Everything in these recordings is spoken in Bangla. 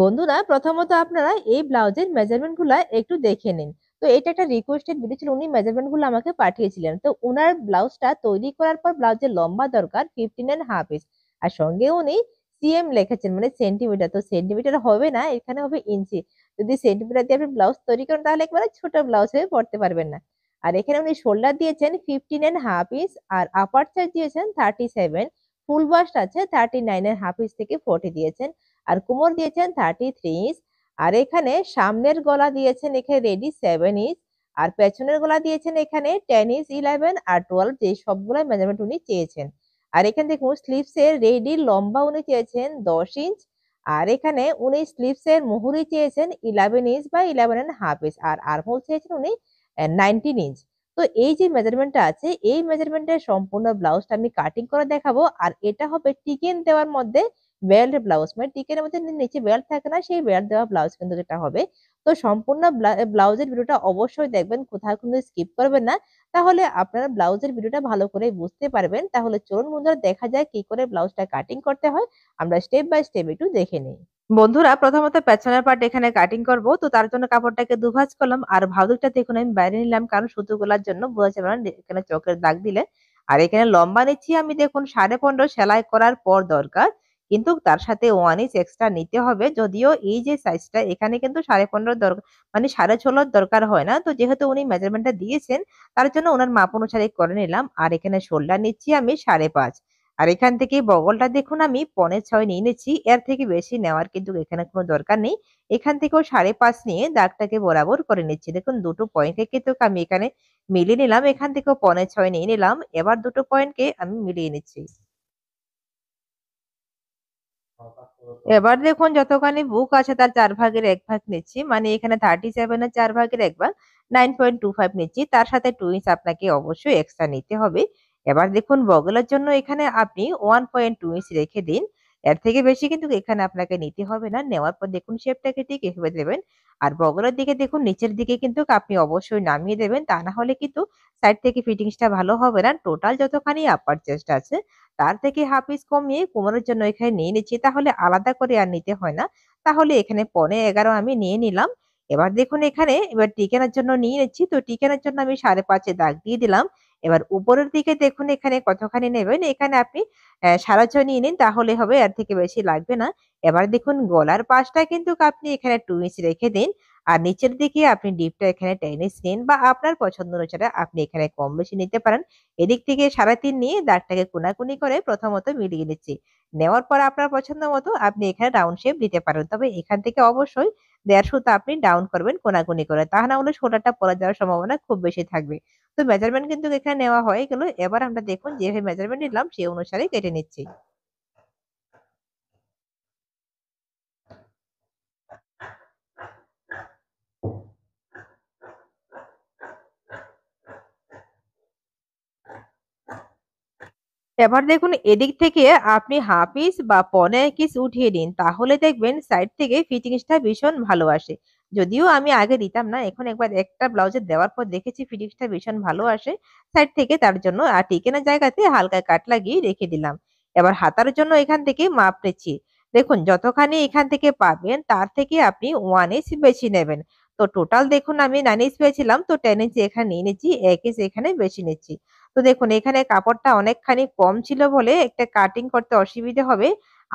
বন্ধুরা প্রথমত আপনারা এই ব্লাউজের মেজারমেন্টগুলো একটু দেখে নিন তো এটা একটা রিকোয়েস্টেড ভিডিও ছিল উনি গুলো আমাকে পাঠিয়েছিলেন তো ওনার ব্লাউজটা তৈরি করার পর ব্লাউজের লম্বা দরকার ফিফটিন অ্যান্ড হাফ ইঞ্চ আর সঙ্গে উনি সিএম লেখেছেন মানে সেন্টিমিটার তো সেন্টিমিটার হবে না এখানে হবে ইঞ্চি যদি সেন্টিমিটার দিয়ে আপনি ব্লাউজ তৈরি করেন তাহলে একবারে ছোট ব্লাউজ হয়ে পড়তে পারবেন না আর এখানে উনি শোল্ডার দিয়েছেন ফিফটিন অ্যান্ড হাফ ইঞ্চ আর আপার চার্জ দিয়েছেন থার্টি সেভেন ফুল বাস্ট আছে থার্টি নাইন এর হাফ ইঞ্চ থেকে ফোর্টি দিয়েছেন আর কোমর দিয়েছেন থার্টি থ্রি ইঞ্চ আর এখানে সামনের গলা দিয়েছেন এখানে রেডি সেভেন ইঞ্চ আর পেছনের গলা দিয়েছেন এখানে টেন ইঞ্চ ইলেভেন আর টুয়েলভ যে সবগুলো মেজারমেন্ট উনি চেয়েছেন আর এখানে দেখুন স্লিপসের রেডি লম্বা উনি চেয়েছেন দশ ইঞ্চ আর এখানে উনি স্লিপসের মুহুরি চেয়েছেন ইলেভেন ইঞ্চ বা ইলেভেন অ্যান্ড হাফ ইঞ্চ আর আর্মহোল চেয়েছেন উনি নাইনটিন ইঞ্চ তো এই যে মেজারমেন্টটা আছে এই মেজারমেন্টের সম্পূর্ণ ব্লাউজটা আমি কাটিং করে দেখাবো আর এটা হবে টিকেন দেওয়ার মধ্যে বেল্ট ব্লাউজ মানে টিকের মধ্যে নিচে বেল্ট থাকে না সেই বেল্ট দেওয়া ব্লাউজ কিন্তু যেটা হবে তো সম্পূর্ণ ব্লাউজের ভিডিওটা অবশ্যই দেখবেন কোথাও কিন্তু স্কিপ করবেন না তাহলে আপনারা ব্লাউজের ভিডিওটা ভালো করে বুঝতে পারবেন তাহলে চলুন বন্ধুরা দেখা যায় কি করে ব্লাউজটা কাটিং করতে হয় আমরা স্টেপ বাই স্টেপ একটু দেখে নিই বন্ধুরা প্রথমত পেছনের পার্ট এখানে কাটিং করব তো তার জন্য কাপড়টাকে দুভাজ করলাম আর ভাউদিকটা দেখুন আমি বাইরে নিলাম কারণ সুতো গোলার জন্য বোঝা যাবে না এখানে চোখের দাগ দিলে আর এখানে লম্বা নিচ্ছি আমি দেখুন সাড়ে পনেরো সেলাই করার পর দরকার কিন্তু তার সাথে ওয়ান ইঞ্চ এক্সট্রা নিতে হবে যদিও এই যে সাইজটা এখানে কিন্তু সাড়ে পনেরো দরকার মানে সাড়ে ষোলোর দরকার হয় না তো যেহেতু উনি মেজারমেন্টটা দিয়েছেন তার জন্য ওনার মাপ অনুসারে করে নিলাম আর এখানে শোল্ডার নিচ্ছি আমি সাড়ে পাঁচ আর এখান থেকে বগলটা দেখুন আমি পনের ছয় নিয়ে নিচ্ছি এর থেকে বেশি নেওয়ার কিন্তু এখানে কোনো দরকার নেই এখান থেকেও সাড়ে পাঁচ নিয়ে দাগটাকে বরাবর করে নিচ্ছি দেখুন দুটো পয়েন্টকে কিন্তু আমি এখানে মিলিয়ে নিলাম এখান থেকেও পনের ছয় নিয়ে নিলাম এবার দুটো পয়েন্টকে আমি মিলিয়ে নিচ্ছি এবার দেখুন যতখানি বুক আছে তার চার ভাগের এক ভাগ নিচ্ছি মানে এখানে থার্টি সেভেনের চার ভাগের এক ভাগ নাইন পয়েন্ট টু ফাইভ নিচ্ছি তার সাথে টু ইঞ্চ আপনাকে অবশ্যই এক্সট্রা নিতে হবে এবার দেখুন বগলের জন্য এখানে আপনি ওয়ান পয়েন্ট টু ইঞ্চ রেখে দিন এর থেকে বেশি কিন্তু এখানে আপনাকে নিতে হবে না নেওয়ার পর দেখুন শেপটাকে ঠিক এভাবে দেবেন আর বগলের দিকে দেখুন নিচের দিকে কিন্তু আপনি অবশ্যই নামিয়ে দেবেন তা না হলে কিন্তু সাইড থেকে ফিটিংসটা ভালো হবে না টোটাল যতখানি আপার চেস্ট আছে তার থেকে হাফ পিস কমিয়ে কোমরের জন্য এখানে নিয়ে নিচ্ছি তাহলে আলাদা করে আর নিতে হয় না তাহলে এখানে পনে এগারো আমি নিয়ে নিলাম এবার দেখুন এখানে এবার টিকেনার জন্য নিয়ে নিচ্ছি তো টিকেনার জন্য আমি সাড়ে পাঁচে দাগ দিয়ে দিলাম এবার উপরের দিকে দেখুন এখানে কতখানি নেবেন এখানে আপনি সারা ছ নিয়ে নিন তাহলে হবে এর থেকে বেশি লাগবে না এবার দেখুন গলার পাশটা কিন্তু আপনি এখানে টু ইঞ্চ রেখে দিন আর নিচের দিকে আপনি ডিপটা এখানে টেন ইঞ্চ নিন বা আপনার পছন্দ অনুসারে আপনি এখানে কম বেশি নিতে পারেন এদিক থেকে সাড়ে তিন নিয়ে দাগটাকে কোনাকুনি করে প্রথমত মিলিয়ে নিচ্ছি নেওয়ার পর আপনার পছন্দ মতো আপনি এখানে রাউন্ড শেপ দিতে পারেন তবে এখান থেকে অবশ্যই দেড়শোটা আপনি ডাউন করবেন কোনাকুনি করে তা না হলে পরে যাওয়ার সম্ভাবনা খুব বেশি থাকবে তো মেজারমেন্ট কিন্তু এখানে নেওয়া হয়ে গেল এবার আমরা দেখুন যে মেজারমেন্ট নিলাম সেই অনুসারে কেটে নিচ্ছি এবার দেখুন এদিক থেকে আপনি হাফ ইস বা পনেরো পিস উঠিয়ে নিন তাহলে দেখবেন সাইড থেকে ফিটিংসটা ভীষণ ভালো আসে যদিও আমি আগে দিতাম না এখন একবার একটা ব্লাউজে দেওয়ার পর দেখেছি ফিটিংসটা ভীষণ ভালো আসে সাইড থেকে তার জন্য আর টিকেনা জায়গাতে হালকা কাট লাগিয়ে রেখে দিলাম এবার হাতার জন্য এখান থেকে মাপ নেছি দেখুন যতখানি এখান থেকে পাবেন তার থেকে আপনি ওয়ান ইঞ্চ বেশি নেবেন তো টোটাল দেখুন আমি নাইন ইঞ্চ পেয়েছিলাম তো টেন ইঞ্চ এখানে নিয়ে নিচ্ছি এক ইঞ্চ এখানে বেশি নিচ্ছি তো দেখুন এখানে কাপড়টা অনেকখানি কম ছিল বলে একটা কাটিং করতে অসুবিধে হবে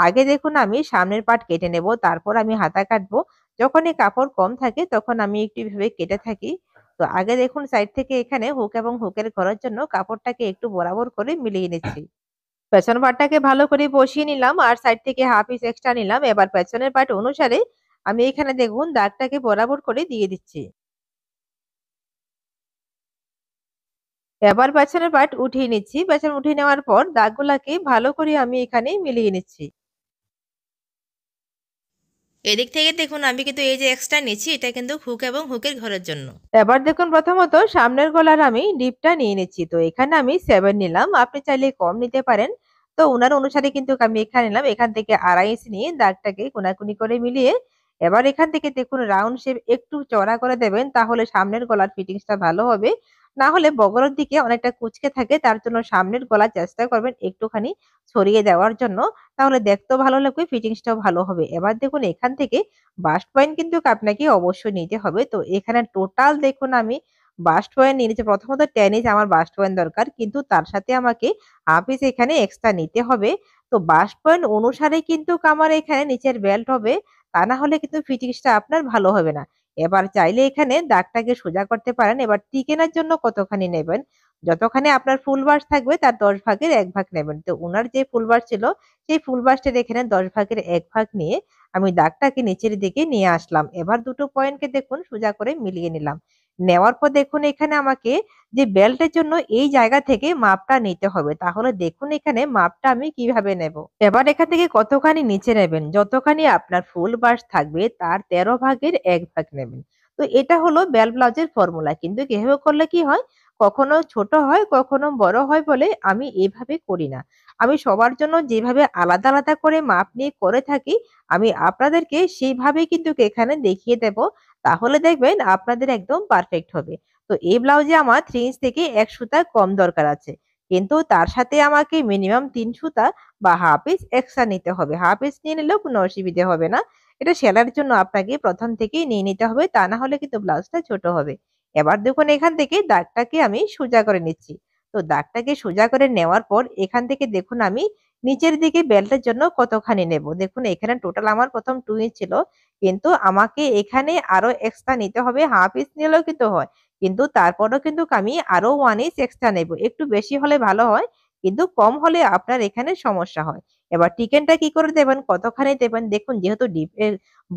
আগে দেখুন আমি সামনের পাট কেটে নেব তারপর আমি হাতা কাটবো যখন এই কাপড় কম থাকে তখন আমি একটু ভেবে কেটে থাকি তো আগে দেখুন সাইড থেকে এখানে হুক এবং হুকের ঘরের জন্য কাপড়টাকে একটু বরাবর করে মিলিয়ে নিচ্ছি পেছন পাটটাকে ভালো করে বসিয়ে নিলাম আর সাইড থেকে হাফ ইস এক্সট্রা নিলাম এবার পেছনের পাট অনুসারে আমি এখানে দেখুন দাগটাকে বরাবর করে দিয়ে দিচ্ছি এবার পেছনের পাট উঠিয়ে নিচ্ছি পেছন উঠিয়ে নেওয়ার পর দাগগুলাকে ভালো করে আমি এখানে মিলিয়ে নিচ্ছি এদিক থেকে দেখুন আমি কিন্তু এই যে এক্সট্রা নিচ্ছি এটা কিন্তু হুক এবং হুকের ঘরের জন্য এবার দেখুন প্রথমত সামনের গলার আমি ডিপটা নিয়ে নিচ্ছি তো এখানে আমি সেভেন নিলাম আপনি চাইলে কম নিতে পারেন তো ওনার অনুসারে কিন্তু আমি এখানে নিলাম এখান থেকে আড়াই ইঞ্চি নিয়ে দাগটাকে কোনাকুনি করে মিলিয়ে এবার এখান থেকে দেখুন রাউন্ড শেপ একটু চড়া করে দেবেন তাহলে সামনের গলার ফিটিংসটা ভালো হবে না হলে বগরের দিকে অনেকটা কুচকে থাকে তার জন্য সামনের গলা চেষ্টা করবেন একটুখানি ছড়িয়ে দেওয়ার জন্য তাহলে দেখতেও ভালো লাগবে ফিটিংসটাও ভালো হবে এবার দেখুন এখান থেকে বাস্ট পয়েন্ট কিন্তু আপনাকে অবশ্যই নিতে হবে তো এখানে টোটাল দেখুন আমি বাস্ট পয়েন্ট নিয়ে নিচ্ছি প্রথমত টেন ইঞ্চ আমার বাস্ট পয়েন্ট দরকার কিন্তু তার সাথে আমাকে হাফিস এখানে এক্সট্রা নিতে হবে তো বাস্ট পয়েন্ট অনুসারে কিন্তু আমার এখানে নিচের বেল্ট হবে তা না হলে কিন্তু ফিটিংসটা আপনার ভালো হবে না এবার চাইলে এখানে দাগটাকে সোজা করতে পারেন এবার টিকেনার জন্য কতখানি নেবেন যতখানি আপনার ফুল বাস থাকবে তার দশ ভাগের এক ভাগ নেবেন তো ওনার যে ফুল বাস ছিল সেই ফুল দেখে এখানে দশ ভাগের এক ভাগ নিয়ে আমি দাগটাকে নিচের দিকে নিয়ে আসলাম এবার দুটো পয়েন্টকে দেখুন সোজা করে মিলিয়ে নিলাম নেওয়ার পর দেখুন এখানে আমাকে যে বেল্টের জন্য এই জায়গা থেকে মাপটা নিতে হবে তাহলে দেখুন এখানে মাপটা আমি কিভাবে নেব এবার এখান থেকে কতখানি নিচে নেবেন যতখানি আপনার ফুল বাস থাকবে তার তেরো ভাগের এক ভাগ নেবেন তো এটা হলো বেল ব্লাউজের ফর্মুলা কিন্তু এভাবে করলে কি হয় কখনো ছোট হয় কখনো বড় হয় বলে আমি এভাবে করি না আমি সবার জন্য যেভাবে আলাদা আলাদা করে মাপ নিয়ে করে থাকি আমি আপনাদেরকে সেইভাবে কিন্তু এখানে দেখিয়ে দেব তাহলে দেখবেন আপনাদের একদম পারফেক্ট হবে তো এই ব্লাউজে আমার থ্রি ইঞ্চ থেকে এক সুতা কম দরকার আছে কিন্তু তার সাথে আমাকে মিনিমাম তিন সুতা বা হাফ ইঞ্চ এক্সট্রা নিতে হবে হাফ ইঞ্চ নিয়ে নিলেও কোনো অসুবিধে হবে না এটা সেলার জন্য আপনাকে প্রথম থেকেই নিয়ে নিতে হবে তা না হলে কিন্তু ব্লাউজটা ছোট হবে এবার দেখুন এখান থেকে দাগটাকে আমি সোজা করে নিচ্ছি তো দাগটাকে সোজা করে নেওয়ার পর এখান থেকে দেখুন আমি নিচের দিকে বেল্টের জন্য কতখানি নেব দেখুন এখানে টোটাল আমার প্রথম টু ইঞ্চ ছিল কিন্তু আমাকে এখানে আরো এক্সট্রা নিতে হবে হাফ ইঞ্চ নিলেও কিন্তু হয় কিন্তু তারপরও কিন্তু আমি আরো ওয়ান ইঞ্চ এক্সট্রা নেব একটু বেশি হলে ভালো হয় কিন্তু কম হলে আপনার এখানে সমস্যা হয় এবার টিকেনটা কি করে দেবেন কতখানি দেবেন দেখুন যেহেতু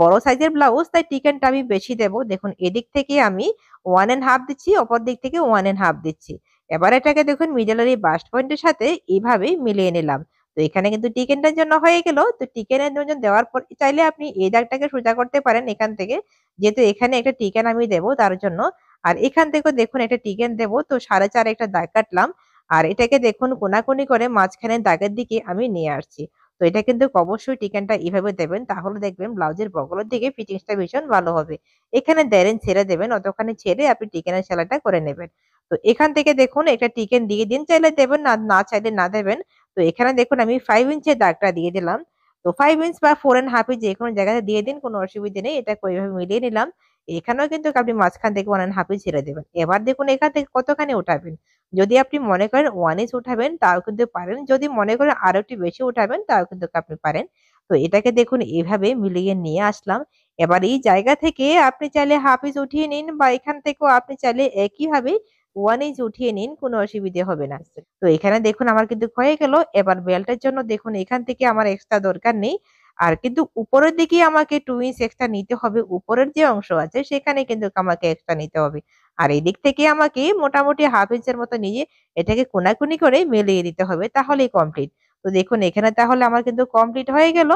বড় সাইজের ব্লাউজ তাই টিকেনটা আমি বেশি দেব দেখুন এদিক থেকে আমি ওয়ান অ্যান্ড হাফ দিচ্ছি অপর দিক থেকে ওয়ান অ্যান্ড হাফ দিচ্ছি এবার এটাকে দেখুন মিডলের এই বাস্ট পয়েন্টের সাথে এইভাবে মিলিয়ে নিলাম তো এখানে কিন্তু টিকেনটার জন্য হয়ে গেল তো টিকেনের জন্য দেওয়ার পর চাইলে আপনি এই দাগটাকে সোজা করতে পারেন এখান থেকে যেহেতু এখানে একটা টিকেন আমি দেব তার জন্য আর এখান থেকে দেখুন একটা টিকেন দেব তো সাড়ে চার একটা দাগ কাটলাম আর এটাকে দেখুন কোনাকুনি করে মাঝখানে দাগের দিকে আমি নিয়ে আসছি তো এটা কিন্তু অবশ্যই টিকেনটা এইভাবে দেবেন তাহলে দেখবেন ব্লাউজের বগলের দিকে ফিটিংসটা ভীষণ ভালো হবে এখানে দেরেন ছেড়ে দেবেন অতখানি ছেড়ে আপনি টিকেনের সেলাইটা করে নেবেন তো এখান থেকে দেখুন একটা টিকেন দিয়ে দিন চাইলে দেবেন না না চাইলে না দেবেন তো এখানে দেখুন আমি ফাইভ ইঞ্চের দাগটা দিয়ে দিলাম তো ফাইভ ইঞ্চ বা ফোর অ্যান্ড হাফ ইঞ্চ যে কোনো জায়গাতে দিয়ে দিন কোনো অসুবিধা নেই এটা ওইভাবে মিলিয়ে নিলাম এখানেও কিন্তু আপনি মাঝখান থেকে ওয়ান অ্যান্ড হাফ ইঞ্চ ছেড়ে দেবেন এবার দেখুন এখান থেকে কতখানি উঠাবেন যদি আপনি মনে করেন ওয়ান ইঞ্চ উঠাবেন তাও কিন্তু পারেন যদি মনে করেন আরো একটু বেশি উঠাবেন তাও কিন্তু আপনি পারেন তো এটাকে দেখুন এভাবে মিলিয়ে নিয়ে আসলাম এবার এই জায়গা থেকে আপনি চাইলে হাফ ইঞ্চ উঠিয়ে নিন বা এখান থেকেও আপনি চাইলে একইভাবে ওয়ান ইঞ্চ উঠিয়ে নিন কোনো অসুবিধে হবে না তো এখানে দেখুন আমার কিন্তু হয়ে গেল এবার বেল্টের জন্য দেখুন এখান থেকে আমার এক্সট্রা দরকার নেই আর কিন্তু উপরের দিকে আমাকে টু ইঞ্চ এক্সট্রা নিতে হবে উপরের যে অংশ আছে সেখানে কিন্তু আমাকে এক্সট্রা নিতে হবে আর এই দিক থেকে আমাকে মোটামুটি হাফ ইঞ্চের মতো নিয়ে এটাকে কোনাকুনি করে মেলিয়ে দিতে হবে তাহলেই কমপ্লিট তো দেখুন এখানে তাহলে আমার কিন্তু কমপ্লিট হয়ে গেল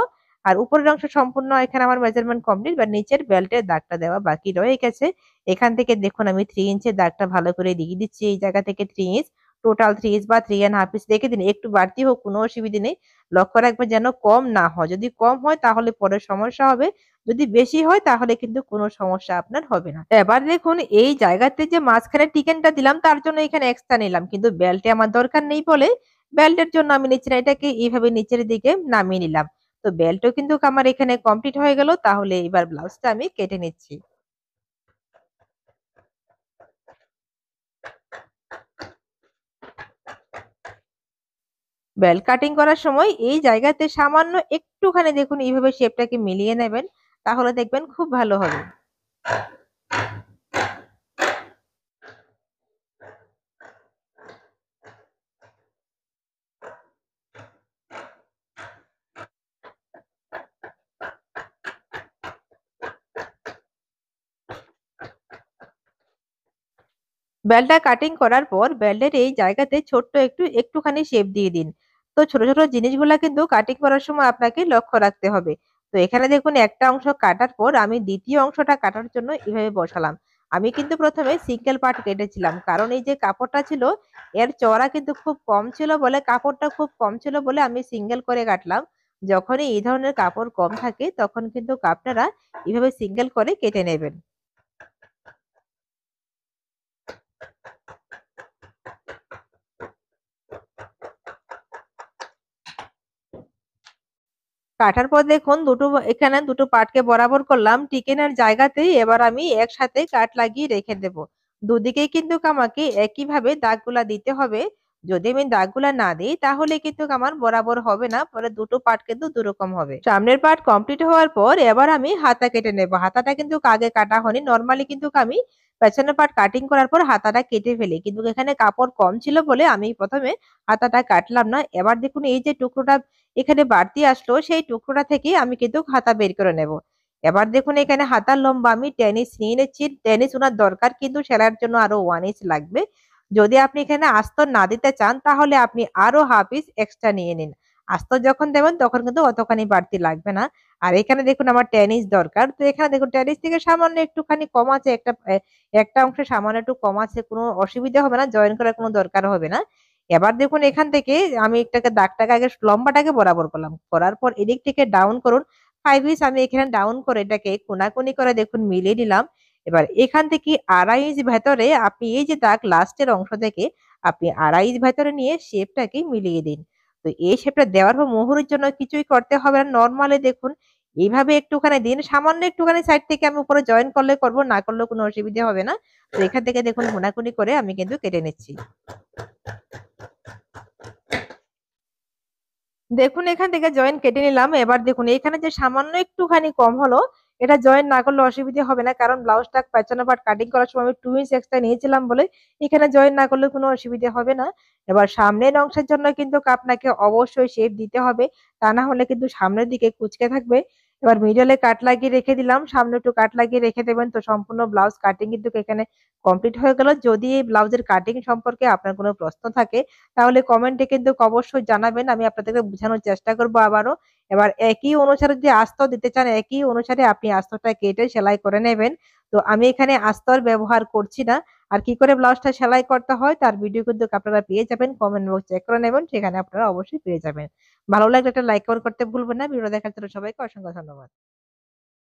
আর উপরের অংশ সম্পূর্ণ এখানে আমার মেজারমেন্ট কমপ্লিট বা নিচের বেল্টের দাগটা দেওয়া বাকি রয়ে গেছে এখান থেকে দেখুন আমি থ্রি ইঞ্চের দাগটা ভালো করে দিয়ে দিচ্ছি এই জায়গা থেকে three inch total three inch বা থ্রি অ্যান্ড হাফ ইঞ্চ দেখে দিন একটু বাড়তি হোক কোনো অসুবিধা নেই লক্ষ্য রাখবে যেন কম না হয় যদি কম হয় তাহলে পরে সমস্যা হবে যদি বেশি হয় তাহলে কিন্তু কোনো সমস্যা আপনার হবে না এবার দেখুন এই জায়গাতে যে মাঝখানে টিকেনটা দিলাম তার জন্য এখানে এক্সট্রা নিলাম কিন্তু বেল্টে আমার দরকার নেই বলে বেল্টের জন্য আমি নিচে এটাকে এইভাবে নিচের দিকে নামিয়ে নিলাম তো বেলটাও কিন্তু আমার এখানে কমপ্লিট হয়ে গেল তাহলে এবার ব্লাউজটা আমি কেটে নিচ্ছি বেল কাটিং করার সময় এই জায়গাতে সামান্য একটুখানি দেখুন এইভাবে শেপটাকে মিলিয়ে নেবেন তাহলে দেখবেন খুব ভালো হবে বেলটা কাটিং করার পর বেল্টের এই জায়গাতে ছোট্ট একটু একটুখানি শেপ দিয়ে দিন তো ছোট ছোট জিনিসগুলা কিন্তু কাটিং করার সময় আপনাকে লক্ষ্য রাখতে হবে তো এখানে দেখুন একটা অংশ কাটার পর আমি দ্বিতীয় অংশটা কাটার জন্য এভাবে বসালাম আমি কিন্তু প্রথমে সিঙ্গেল পার্ট কেটেছিলাম কারণ এই যে কাপড়টা ছিল এর চড়া কিন্তু খুব কম ছিল বলে কাপড়টা খুব কম ছিল বলে আমি সিঙ্গেল করে কাটলাম যখনই এই ধরনের কাপড় কম থাকে তখন কিন্তু আপনারা এভাবে সিঙ্গেল করে কেটে নেবেন কাটার পর দেখুন দুটো এখানে দুটো পাটকে বরাবর করলাম টিকেনার জায়গাতেই এবার আমি একসাথে কাট লাগিয়ে রেখে দেব দুদিকে কিন্তু আমাকে একইভাবে দাগগুলা দিতে হবে যদি আমি দাগগুলা না দিই তাহলে কিন্তু আমার বরাবর হবে না পরে দুটো পার্ট কিন্তু দুরকম হবে সামনের পার্ট কমপ্লিট হওয়ার পর এবার আমি হাতা কেটে নেব হাতাটা কিন্তু আগে কাটা হয়নি নর্মালি কিন্তু আমি পেছনের পাট কাটিং করার পর হাতাটা কেটে ফেলি কিন্তু এখানে কাপড় কম ছিল বলে আমি প্রথমে হাতাটা কাটলাম না এবার দেখুন এই যে টুকরোটা এখানে বাড়তি আসলো সেই টুকরোটা থেকে আমি কিন্তু হাতা বের করে নেব এবার দেখুন এখানে হাতার লম্বা আমি টেনিস নিয়ে নিচ্ছি টেনিস ওনার দরকার কিন্তু সেলার জন্য আরো ওয়ান ইঞ্চ লাগবে যদি আপনি এখানে আস্তর না দিতে চান তাহলে আপনি আরো হাফ ইঞ্চ এক্সট্রা নিয়ে নিন আস্তর যখন দেবেন তখন কিন্তু অতখানি বাড়তি লাগবে না আর এখানে দেখুন আমার টেনিস দরকার তো এখানে দেখুন ট্যানিস থেকে সামান্য একটুখানি কম আছে একটা একটা অংশে সামান্য একটু কম আছে কোনো অসুবিধা হবে না জয়েন করার কোনো দরকার হবে না এবার দেখুন এখান থেকে আমি একটাকে দাগটাকে আগে লম্বাটাকে বরাবর করলাম করার পর এদিক থেকে ডাউন করুন ফাইভ ইঞ্চ আমি এখানে ডাউন করে এটাকে কোনাকুনি করে দেখুন মিলিয়ে নিলাম এবার এখান থেকে আড়াই ইঞ্চ ভেতরে আপনি এই যে দাগ লাস্টের অংশ থেকে আপনি আড়াই ইঞ্চ ভেতরে নিয়ে শেপটাকে মিলিয়ে দিন তো এই শেপটা দেওয়ার পর মোহরের জন্য কিছুই করতে হবে না নর্মালি দেখুন এইভাবে একটুখানি দিন সামান্য একটুখানি সাইড থেকে আমি উপরে জয়েন করলে করব না করলে কোনো অসুবিধা হবে না তো এখান থেকে দেখুন ঘোনাকুনি করে আমি কিন্তু কেটে নিচ্ছি দেখুন এখান থেকে জয়েন কেটে নিলাম এবার দেখুন এখানে যে সামান্য একটুখানি কম হলো এটা জয়েন না করলে অসুবিধা হবে না কারণ ব্লাউজটা পায়চানো পাট কাটিং করার সময় আমি টু ইঞ্চ এক্সট্রা নিয়েছিলাম বলে এখানে জয়েন না করলে কোনো অসুবিধা হবে না এবার সামনের অংশের জন্য কিন্তু আপনাকে অবশ্যই শেপ দিতে হবে তা না হলে কিন্তু সামনের দিকে কুচকে থাকবে এবার মিডলে কাট লাগিয়ে রেখে দিলাম সামনে একটু কাট লাগিয়ে রেখে দেবেন তো সম্পূর্ণ ব্লাউজ কাটিং কিন্তু এখানে কমপ্লিট হয়ে গেল যদি এই ব্লাউজের কাটিং সম্পর্কে আপনার কোনো প্রশ্ন থাকে তাহলে কমেন্টে কিন্তু অবশ্যই জানাবেন আমি আপনাদেরকে বোঝানোর চেষ্টা করবো আবারও এবার একই অনুসারে যদি আস্ত দিতে চান একই অনুসারে আপনি আস্তটা কেটে সেলাই করে নেবেন তো আমি এখানে আস্তর ব্যবহার করছি না আর কি করে ব্লাউজটা সেলাই করতে হয় তার ভিডিও কিন্তু আপনারা পেয়ে যাবেন কমেন্ট বক্স চেক করে নেবেন সেখানে আপনারা অবশ্যই পেয়ে যাবেন ভালো লাগলে একটা লাইক করতে ভুলবেন না ভিডিও দেখার জন্য সবাইকে অসংখ্য ধন্যবাদ